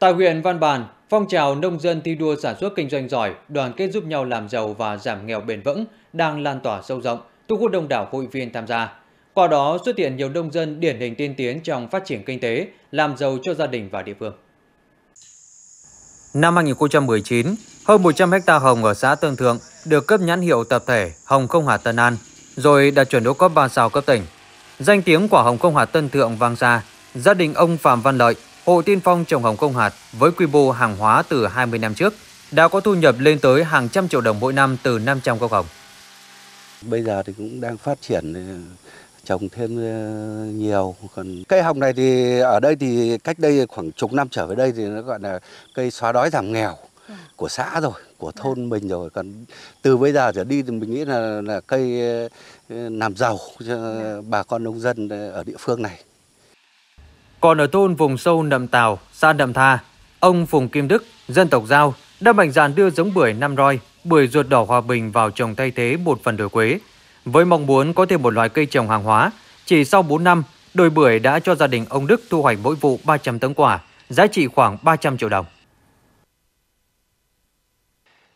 Tại huyện Văn Bàn, phong trào nông dân thi đua sản xuất kinh doanh giỏi, đoàn kết giúp nhau làm giàu và giảm nghèo bền vững đang lan tỏa sâu rộng, thu hút đông đảo hội viên tham gia. Qua đó xuất hiện nhiều nông dân điển hình tiên tiến trong phát triển kinh tế, làm giàu cho gia đình và địa phương. Năm 2019, hơn 100 ha hồng ở xã Tương Thượng được cấp nhãn hiệu tập thể Hồng Không Hà Tân An, rồi đạt chuẩn đỗ cấp 3 sao cấp tỉnh. Danh tiếng quả Hồng Không Hạt Tân Thượng vang xa, gia đình ông Phạm Văn Lợi hộ tiên phong trồng hồng công hạt với quy mô hàng hóa từ 20 năm trước đã có thu nhập lên tới hàng trăm triệu đồng mỗi năm từ 500 gốc hồng. Bây giờ thì cũng đang phát triển ờ, trồng thêm ờ, nhiều. Còn cây hồng này thì ở đây thì cách đây khoảng chục năm trở về đây thì nó gọi là cây xóa đói giảm nghèo dạ. của xã rồi, của dạ. thôn mình rồi. Còn từ bây giờ trở đi thì mình nghĩ là là cây ờ, làm giàu cho dạ. bà con nông dân ở địa phương này. Còn ở thôn vùng sâu Nậm Tào, xã Nậm Tha, ông Phùng Kim Đức, dân tộc Giao, đã mạnh dạn đưa giống bưởi năm roi, bưởi ruột đỏ hòa bình vào trồng thay thế một phần đồi quế. Với mong muốn có thêm một loại cây trồng hàng hóa, chỉ sau 4 năm, đồi bưởi đã cho gia đình ông Đức thu hoạch mỗi vụ 300 tấn quả, giá trị khoảng 300 triệu đồng.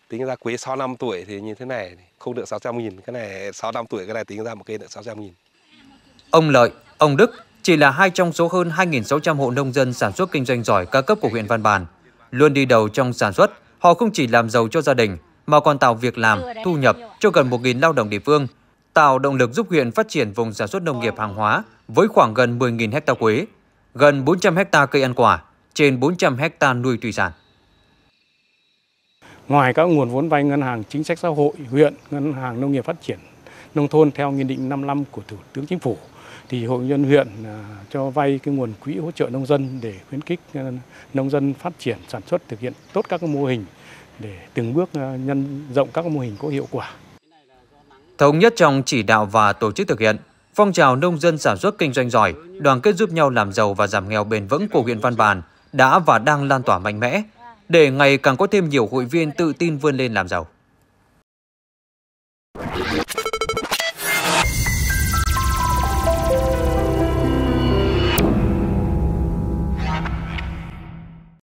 Tính ra quế 6 năm tuổi thì như thế này, không được 600 nghìn, cái này 6 năm tuổi cái này tính ra một cây được 600 nghìn. Ông Lợi, ông Đức chỉ là hai trong số hơn 2.600 hộ nông dân sản xuất kinh doanh giỏi ca cấp của huyện Văn Bàn. Luôn đi đầu trong sản xuất, họ không chỉ làm giàu cho gia đình, mà còn tạo việc làm, thu nhập cho gần 1.000 lao động địa phương, tạo động lực giúp huyện phát triển vùng sản xuất nông nghiệp hàng hóa với khoảng gần 10.000 hecta quế, gần 400 hecta cây ăn quả, trên 400 hecta nuôi thủy sản. Ngoài các nguồn vốn vay ngân hàng chính sách xã hội, huyện, ngân hàng nông nghiệp phát triển nông thôn theo nghị định 55 của Thủ tướng Chính phủ thì hội nhân huyện à, cho vay cái nguồn quỹ hỗ trợ nông dân để khuyến khích à, nông dân phát triển sản xuất thực hiện tốt các mô hình để từng bước à, nhân rộng các mô hình có hiệu quả. Thống nhất trong chỉ đạo và tổ chức thực hiện, phong trào nông dân sản xuất kinh doanh giỏi, đoàn kết giúp nhau làm giàu và giảm nghèo bền vững của huyện Văn Bàn đã và đang lan tỏa mạnh mẽ để ngày càng có thêm nhiều hội viên tự tin vươn lên làm giàu.